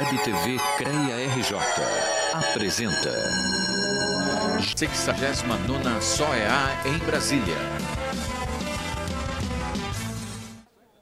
Web TV CREA RJ apresenta 69 SOEA é em Brasília.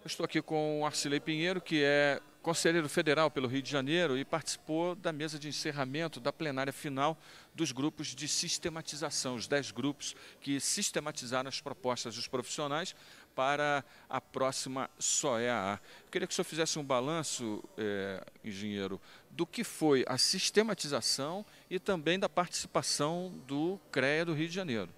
Eu estou aqui com o Arcilei Pinheiro, que é conselheiro federal pelo Rio de Janeiro e participou da mesa de encerramento da plenária final dos grupos de sistematização, os 10 grupos que sistematizaram as propostas dos profissionais para a próxima SOEA. Eu queria que o senhor fizesse um balanço, é, engenheiro, do que foi a sistematização e também da participação do CREA do Rio de Janeiro.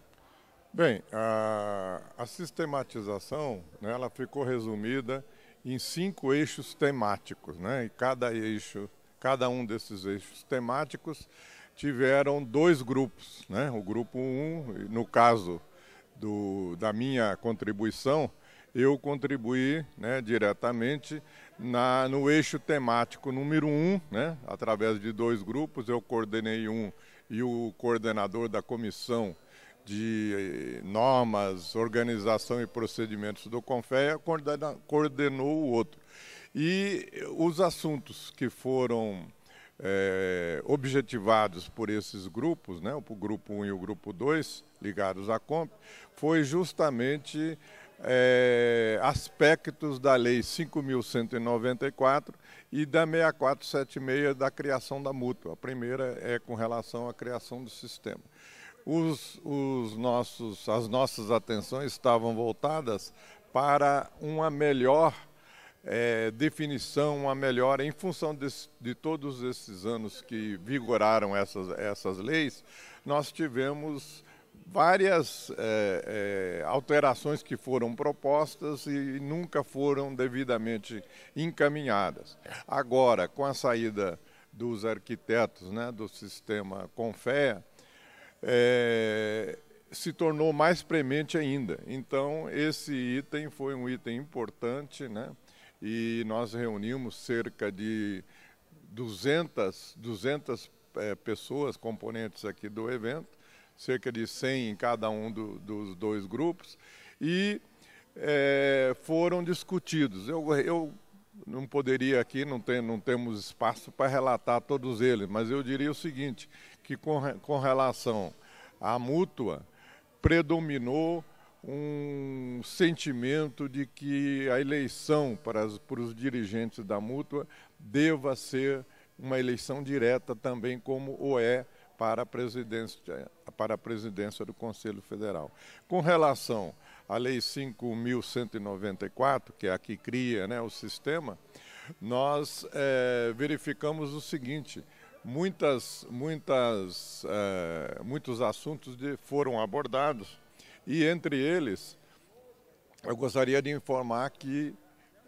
Bem, a, a sistematização né, ela ficou resumida em cinco eixos temáticos, né? E cada eixo, cada um desses eixos temáticos tiveram dois grupos, né? O grupo 1, um, no caso do, da minha contribuição, eu contribuí né, diretamente na, no eixo temático número um, né, através de dois grupos, eu coordenei um e o coordenador da comissão de normas, organização e procedimentos do CONFEA coordena, coordenou o outro. E os assuntos que foram é, objetivados por esses grupos, né, o grupo 1 e o grupo 2, ligados à COMP, foi justamente é, aspectos da Lei 5.194 e da 6476 da criação da mútua. A primeira é com relação à criação do sistema. Os, os nossos, as nossas atenções estavam voltadas para uma melhor é, definição, uma melhora, em função de, de, todos esses anos que vigoraram essas, essas leis, nós tivemos várias é, é, alterações que foram propostas e nunca foram devidamente encaminhadas. Agora, com a saída dos arquitetos né, do sistema Confea, é, se tornou mais premente ainda. Então, esse item foi um item importante, né? e nós reunimos cerca de 200, 200 é, pessoas, componentes aqui do evento, cerca de 100 em cada um do, dos dois grupos, e é, foram discutidos. Eu, eu não poderia aqui, não, tem, não temos espaço para relatar todos eles, mas eu diria o seguinte, que com, com relação à mútua, predominou um sentimento de que a eleição para, as, para os dirigentes da mútua deva ser uma eleição direta também, como o é para a presidência, para a presidência do Conselho Federal. Com relação à Lei 5.194, que é a que cria né, o sistema, nós é, verificamos o seguinte: muitas, muitas, é, muitos assuntos de, foram abordados e entre eles, eu gostaria de informar que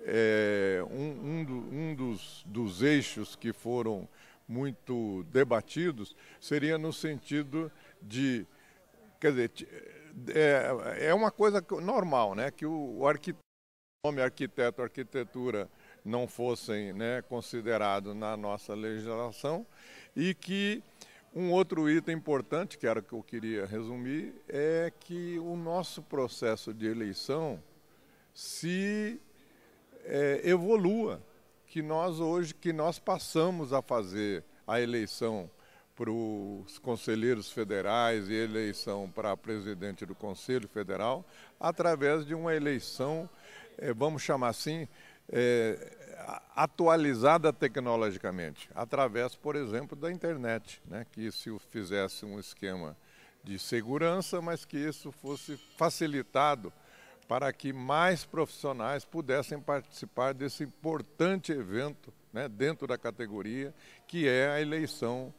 é, um, um, do, um dos, dos eixos que foram muito debatidos seria no sentido de, quer dizer, é, é uma coisa normal, né, que o, o arquiteto, nome arquiteto, arquitetura não fossem né, considerados na nossa legislação e que um outro item importante, que era o que eu queria resumir, é que o nosso processo de eleição se é, evolua, que nós hoje, que nós passamos a fazer a eleição para os conselheiros federais e eleição para presidente do Conselho Federal, através de uma eleição, é, vamos chamar assim, é, atualizada tecnologicamente, através, por exemplo, da internet, né? que se fizesse um esquema de segurança, mas que isso fosse facilitado para que mais profissionais pudessem participar desse importante evento né? dentro da categoria, que é a eleição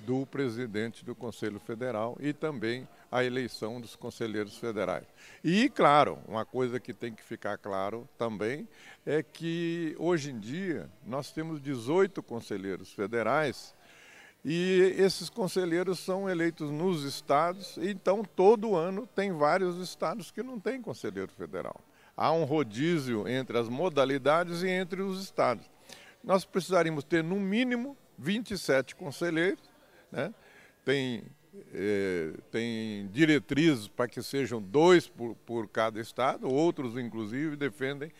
do presidente do Conselho Federal e também a eleição dos conselheiros federais. E, claro, uma coisa que tem que ficar claro também é que hoje em dia nós temos 18 conselheiros federais e esses conselheiros são eleitos nos estados, então todo ano tem vários estados que não têm conselheiro federal. Há um rodízio entre as modalidades e entre os estados. Nós precisaríamos ter, no mínimo, 27 conselheiros né? tem, é, tem diretrizes para que sejam dois por, por cada estado, outros, inclusive, defendem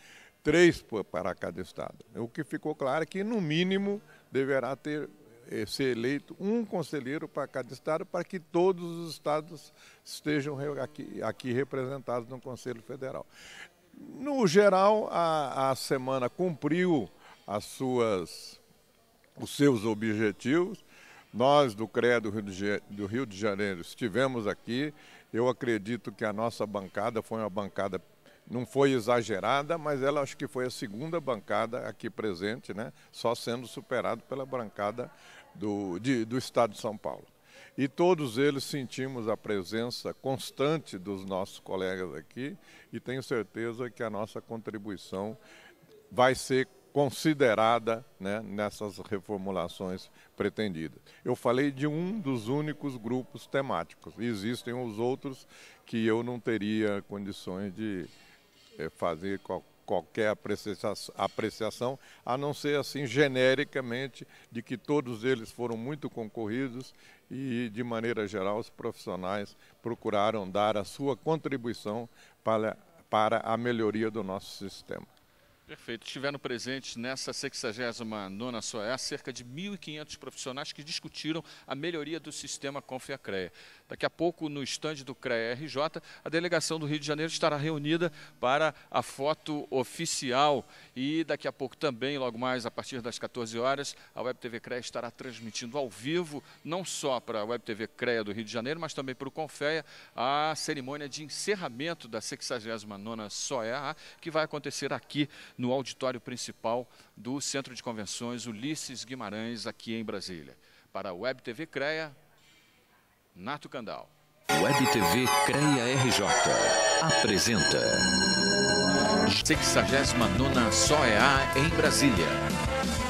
três por, para cada estado. O que ficou claro é que, no mínimo, deverá ter é, ser eleito um conselheiro para cada estado, para que todos os estados estejam aqui, aqui representados no Conselho Federal. No geral, a, a semana cumpriu as suas, os seus objetivos. Nós do CREA do Rio de Janeiro estivemos aqui. Eu acredito que a nossa bancada foi uma bancada, não foi exagerada, mas ela acho que foi a segunda bancada aqui presente, né? só sendo superado pela bancada do, de, do Estado de São Paulo. E todos eles sentimos a presença constante dos nossos colegas aqui e tenho certeza que a nossa contribuição vai ser considerada né, nessas reformulações pretendidas. Eu falei de um dos únicos grupos temáticos. Existem os outros que eu não teria condições de é, fazer qual, qualquer apreciação, a não ser assim genericamente de que todos eles foram muito concorridos e, de maneira geral, os profissionais procuraram dar a sua contribuição para, para a melhoria do nosso sistema. Perfeito. Estiveram presentes nessa 69ª SOEA cerca de 1.500 profissionais que discutiram a melhoria do sistema Confia Confiacreia. Daqui a pouco, no estande do CREA RJ, a delegação do Rio de Janeiro estará reunida para a foto oficial. E daqui a pouco também, logo mais, a partir das 14 horas, a WebTV CREA estará transmitindo ao vivo, não só para a WebTV CREA do Rio de Janeiro, mas também para o Confea, a cerimônia de encerramento da 69ª SOEA, que vai acontecer aqui no auditório principal do Centro de Convenções Ulisses Guimarães, aqui em Brasília. Para a Web TV CREA, Nato Candal. Web TV CREA RJ apresenta. 69 SOEA é em Brasília.